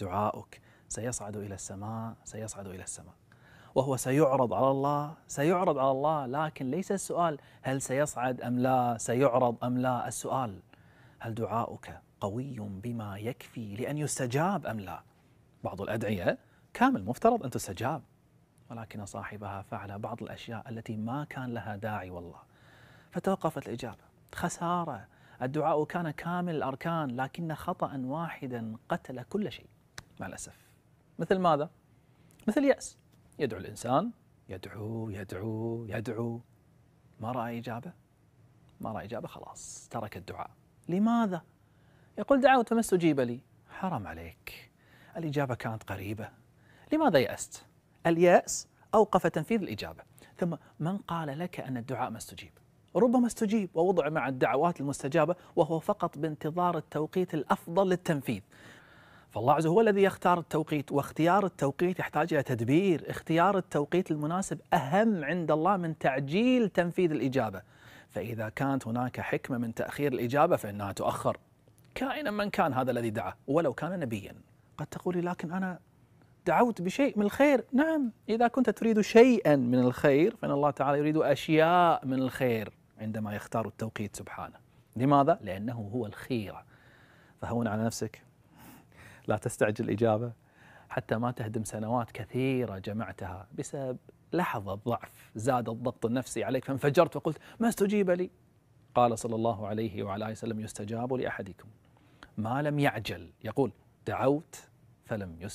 دعاؤك سيصعد الى السماء سيصعد الى السماء وهو سيعرض على الله سيعرض على الله لكن ليس السؤال هل سيصعد ام لا سيعرض ام لا السؤال هل دعاؤك قوي بما يكفي لان يستجاب ام لا بعض الادعيه كامل مفترض ان تستجاب ولكن صاحبها فعل بعض الاشياء التي ما كان لها داعي والله فتوقفت الاجابه خساره الدعاء كان كامل الاركان لكن خطا واحدا قتل كل شيء مع الأسف مثل ماذا؟ مثل يأس يدعو الإنسان يدعو يدعو يدعو ما رأى إجابة ما رأى إجابة خلاص ترك الدعاء لماذا؟ يقول دعوت فما استجيب لي حرام عليك الإجابة كانت قريبة لماذا يأست؟ اليأس أوقف تنفيذ الإجابة ثم من قال لك أن الدعاء ما استجيب؟ ربما استجيب ووضع مع الدعوات المستجابة وهو فقط بانتظار التوقيت الأفضل للتنفيذ فالله عز وجل هو الذي يختار التوقيت واختيار التوقيت يحتاج إلى تدبير اختيار التوقيت المناسب أهم عند الله من تعجيل تنفيذ الإجابة فإذا كانت هناك حكمة من تأخير الإجابة فإنها تؤخر كائنا من كان هذا الذي دعا ولو كان نبيا قد تقولي لكن أنا دعوت بشيء من الخير نعم إذا كنت تريد شيئا من الخير فإن الله تعالى يريد أشياء من الخير عندما يختار التوقيت سبحانه لماذا؟ لأنه هو الخيرة فهون على نفسك لا تستعجل إجابة حتى ما تهدم سنوات كثيرة جمعتها بسبب لحظة ضعف زاد الضغط النفسي عليك فانفجرت وقلت ما استجيب لي قال صلى الله عليه وعلى آله وسلم يستجاب لأحدكم ما لم يعجل يقول دعوت فلم يستجب